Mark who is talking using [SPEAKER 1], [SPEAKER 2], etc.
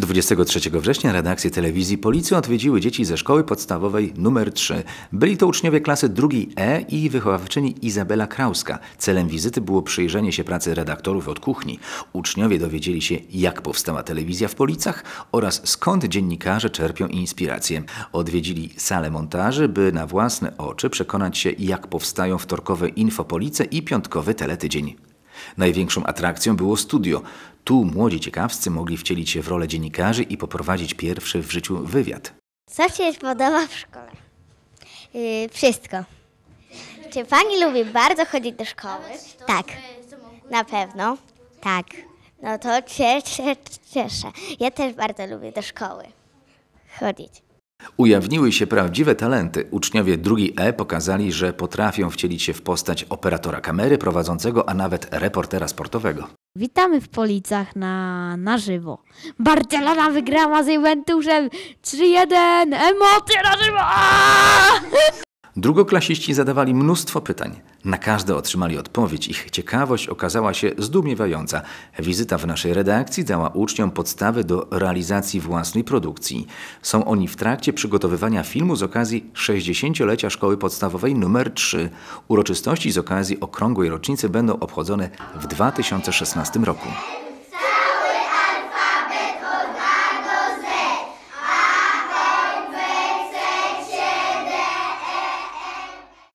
[SPEAKER 1] 23 września redakcje telewizji Policji odwiedziły dzieci ze szkoły podstawowej nr 3. Byli to uczniowie klasy drugiej e i wychowawczyni Izabela Krauska. Celem wizyty było przyjrzenie się pracy redaktorów od kuchni. Uczniowie dowiedzieli się, jak powstała telewizja w Policach oraz skąd dziennikarze czerpią inspirację. Odwiedzili salę montaży, by na własne oczy przekonać się, jak powstają wtorkowe infopolice i piątkowy teletydzień. Największą atrakcją było studio. Tu młodzi ciekawscy mogli wcielić się w rolę dziennikarzy i poprowadzić pierwszy w życiu wywiad.
[SPEAKER 2] Co Ci się podoba w szkole? Yy, wszystko. Czy Pani lubi bardzo chodzić do szkoły? Tak, na pewno. Tak. No to cieszę, cieszę. Ja też bardzo lubię do szkoły chodzić
[SPEAKER 1] ujawniły się prawdziwe talenty. Uczniowie drugiej E pokazali, że potrafią wcielić się w postać operatora kamery, prowadzącego, a nawet reportera sportowego.
[SPEAKER 2] Witamy w Policach
[SPEAKER 1] na, na
[SPEAKER 2] żywo. Barcelona wygrała z Juventusem 3-1. Emocje na żywo!
[SPEAKER 1] Drugoklasiści zadawali mnóstwo pytań. Na każde otrzymali odpowiedź. Ich ciekawość okazała się zdumiewająca. Wizyta w naszej redakcji dała uczniom podstawy do realizacji własnej produkcji. Są oni w trakcie przygotowywania filmu z okazji 60-lecia Szkoły Podstawowej nr 3. Uroczystości z okazji okrągłej rocznicy będą obchodzone w 2016 roku.